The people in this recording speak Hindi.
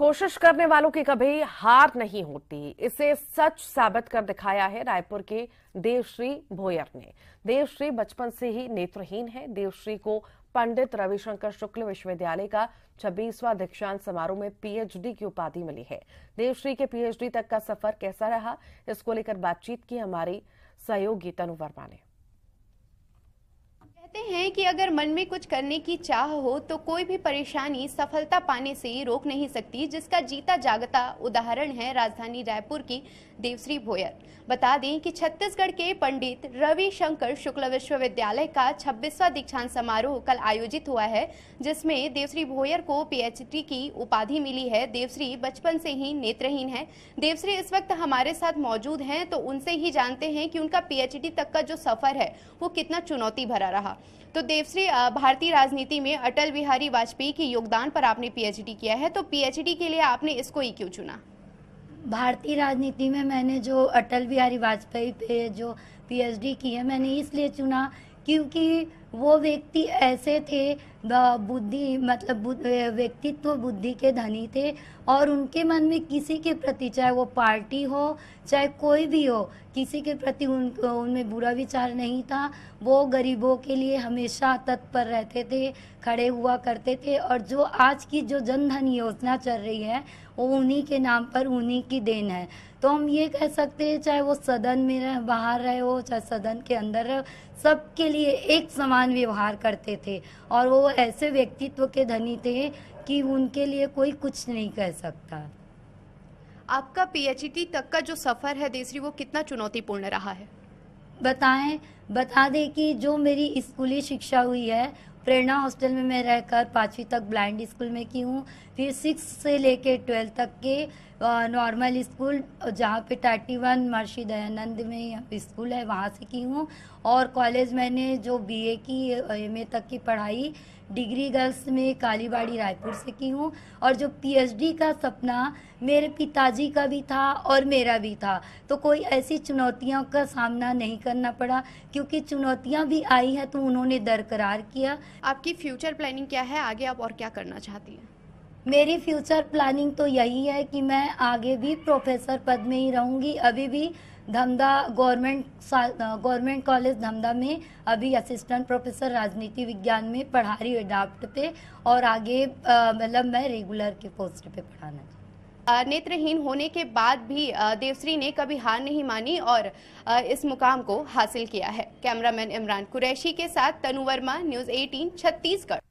कोशिश करने वालों की कभी हार नहीं होती इसे सच साबित कर दिखाया है रायपुर के देवश्री भोयर ने देवश्री बचपन से ही नेत्रहीन है देवश्री को पंडित रविशंकर शुक्ल विश्वविद्यालय का छब्बीसवा दीक्षांत समारोह में पीएचडी की उपाधि मिली है देवश्री के पीएचडी तक का सफर कैसा रहा इसको लेकर बातचीत की हमारी सहयोगी तनु वर्मा ने कहते हैं कि अगर मन में कुछ करने की चाह हो तो कोई भी परेशानी सफलता पाने से रोक नहीं सकती जिसका जीता जागता उदाहरण है राजधानी रायपुर की देवश्री भोयर बता दें कि छत्तीसगढ़ के पंडित रविशंकर शुक्ल विश्वविद्यालय का 26वां दीक्षांत समारोह कल आयोजित हुआ है जिसमें देवश्री भोयर को पीएचडी की उपाधि मिली है देवश्री बचपन से ही नेत्रहीन है देवश्री इस वक्त हमारे साथ मौजूद हैं तो उनसे ही जानते हैं कि उनका पीएचडी तक का जो सफर है वो कितना चुनौती भरा रहा तो देवश्री भारतीय राजनीति में अटल बिहारी वाजपेयी के योगदान पर आपने पीएचडी किया है तो पीएचडी के लिए आपने इसको ही क्यों चुना भारतीय राजनीति में मैंने जो अटल बिहारी वाजपेयी पे जो पीएचडी की है मैंने इसलिए चुना क्योंकि वो व्यक्ति ऐसे थे बुद्धि मतलब व्यक्तित्व तो बुद्धि के धनी थे और उनके मन में किसी के प्रति चाहे वो पार्टी हो चाहे कोई भी हो किसी के प्रति उन उनमें बुरा विचार नहीं था वो गरीबों के लिए हमेशा तत्पर रहते थे खड़े हुआ करते थे और जो आज की जो जनधन योजना चल रही है वो उन्हीं के नाम पर उन्हीं की देन है तो हम ये कह सकते हैं चाहे वो सदन में रह बाहर रहे हो चाहे सदन के अंदर रहे सबके लिए एक समान समान व्यवहार करते थे और वो ऐसे व्यक्तित्व के धनी थे कि उनके लिए कोई कुछ नहीं कह सकता आपका पीएचडी e तक का जो सफ़र है देसरी वो कितना चुनौतीपूर्ण रहा है बताएं बता दें कि जो मेरी स्कूली शिक्षा हुई है प्रेरणा हॉस्टल में मैं रहकर पाँचवीं तक ब्लाइंड स्कूल में की हूँ फिर सिक्स से लेके ट्वेल्थ तक के नॉर्मल स्कूल जहाँ पे टाटी वन महर्षि दयानंद में स्कूल है वहाँ से की हूँ और कॉलेज मैंने जो बीए की एमए तक की पढ़ाई डिग्री गर्ल्स में कालीबाड़ी रायपुर से की हूँ और जो पीएचडी का सपना मेरे पिताजी का भी था और मेरा भी था तो कोई ऐसी चुनौतियों का सामना नहीं करना पड़ा क्योंकि चुनौतियाँ भी आई हैं तो उन्होंने दरकरार किया आपकी फ्यूचर प्लानिंग क्या है आगे आप और क्या करना चाहती हैं मेरी फ्यूचर प्लानिंग तो यही है कि मैं आगे भी प्रोफेसर पद में ही रहूँगी अभी भी Dhamda government government college Dhamda में अभी असिस्टेंट प्रोफेसर राजनीति विज्ञान में पढ़ा रही हूँ अडाप्ट पे और आगे मतलब मैं रेगुलर के पोस्ट पे पढ़ाना नेत्रहीन होने के बाद भी देवश्री ने कभी हार नहीं मानी और इस मुकाम को हासिल किया है कैमरामैन इमरान कुरैशी के साथ तनु वर्मा न्यूज़ 18 छत्तीसगढ़